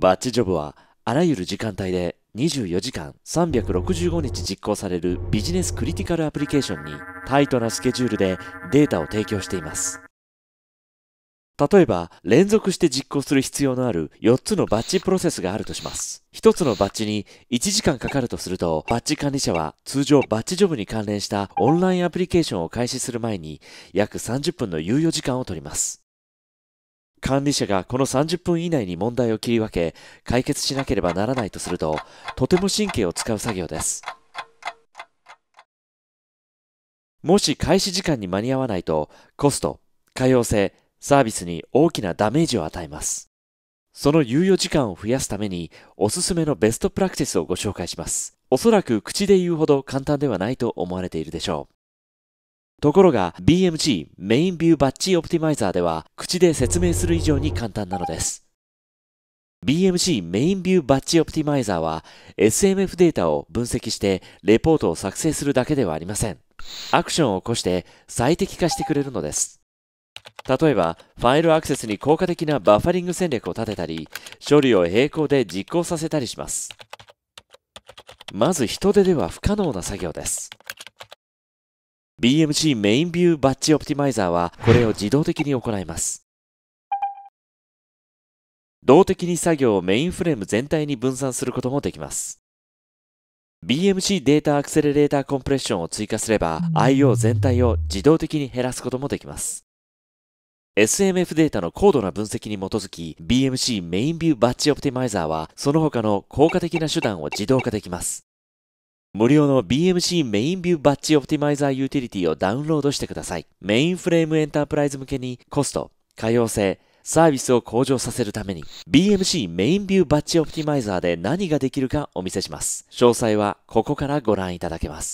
バッチジョブはあらゆる時間帯で24時間365日実行されるビジネスクリティカルアプリケーションにタイトなスケジュールでデータを提供しています。例えば、連続して実行する必要のある4つのバッチプロセスがあるとします。1つのバッチに1時間かかるとすると、バッチ管理者は通常バッチジョブに関連したオンラインアプリケーションを開始する前に約30分の猶予時間を取ります。管理者がこの30分以内に問題を切り分け、解決しなければならないとすると、とても神経を使う作業です。もし開始時間に間に合わないと、コスト、可用性、サービスに大きなダメージを与えます。その猶予時間を増やすために、おすすめのベストプラクティスをご紹介します。おそらく口で言うほど簡単ではないと思われているでしょう。ところが BMG メインビューバッチオプティマイザーでは口で説明する以上に簡単なのです。BMG メインビューバッチオプティマイザーは SMF データを分析してレポートを作成するだけではありません。アクションを起こして最適化してくれるのです。例えば、ファイルアクセスに効果的なバッファリング戦略を立てたり、処理を並行で実行させたりします。まず人手では不可能な作業です。BMC メインビューバッジオプティマイザーはこれを自動的に行います。動的に作業をメインフレーム全体に分散することもできます。BMC データアクセレレーターコンプレッションを追加すれば IO 全体を自動的に減らすこともできます。SMF データの高度な分析に基づき BMC メインビューバッチオプティマイザーはその他の効果的な手段を自動化できます。無料の BMC メインビューバッチオプティマイザーユーティリティをダウンロードしてください。メインフレームエンタープライズ向けにコスト、可用性、サービスを向上させるために BMC メインビューバッチオプティマイザーで何ができるかお見せします。詳細はここからご覧いただけます。